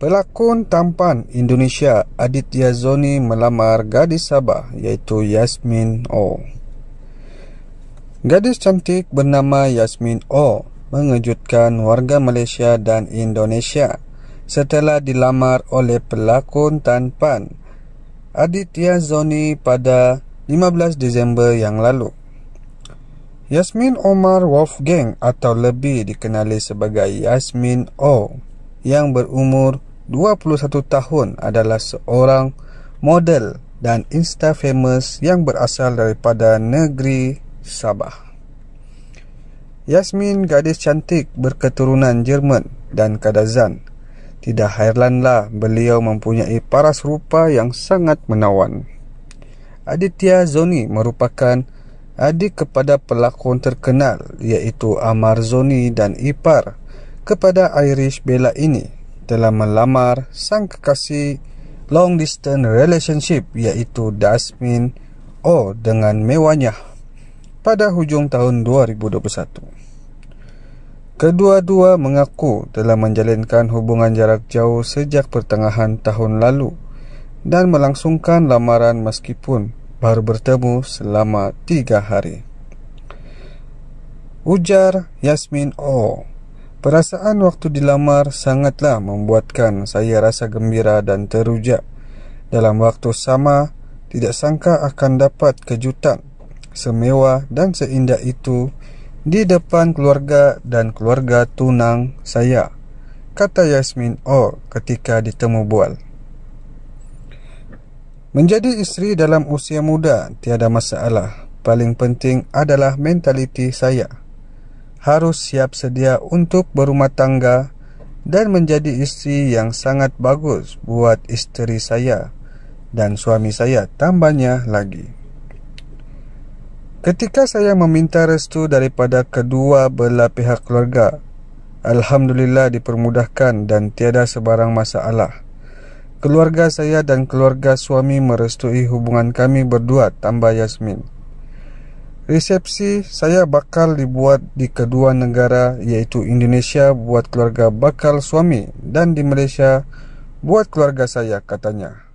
Pelakon tampan Indonesia Aditya Zoni melamar gadis Sabah iaitu Yasmin O. Gadis cantik bernama Yasmin O mengejutkan warga Malaysia dan Indonesia setelah dilamar oleh pelakon tampan Aditya Zoni pada 15 Disember yang lalu. Yasmin Omar Wolfgang atau lebih dikenali sebagai Yasmin O yang berumur 21 tahun adalah seorang model dan insta famous yang berasal daripada negeri Sabah. Yasmin gadis cantik berketurunan Jerman dan Kadazan. Tidak hairlanlah beliau mempunyai paras rupa yang sangat menawan. Aditya Zoni merupakan adik kepada pelakon terkenal iaitu Amar Zoni dan Ipar kepada Irish Bella ini telah melamar sang kekasih long distance relationship iaitu Dasmin O dengan mewahnya pada hujung tahun 2021. Kedua-dua mengaku telah menjalinkan hubungan jarak jauh sejak pertengahan tahun lalu dan melangsungkan lamaran meskipun baru bertemu selama tiga hari. Ujar Yasmin O. Perasaan waktu dilamar sangatlah membuatkan saya rasa gembira dan teruja. Dalam waktu sama, tidak sangka akan dapat kejutan semewah dan seindah itu di depan keluarga dan keluarga tunang saya, kata Yasmin O oh ketika ditemu bual. Menjadi isteri dalam usia muda tiada masalah. Paling penting adalah mentaliti saya harus siap sedia untuk berumah tangga dan menjadi isteri yang sangat bagus buat isteri saya dan suami saya tambahnya lagi. Ketika saya meminta restu daripada kedua belah pihak keluarga, Alhamdulillah dipermudahkan dan tiada sebarang masalah. Keluarga saya dan keluarga suami merestui hubungan kami berdua tambah Yasmin. Resepsi saya bakal dibuat di kedua negara iaitu Indonesia buat keluarga bakal suami dan di Malaysia buat keluarga saya katanya.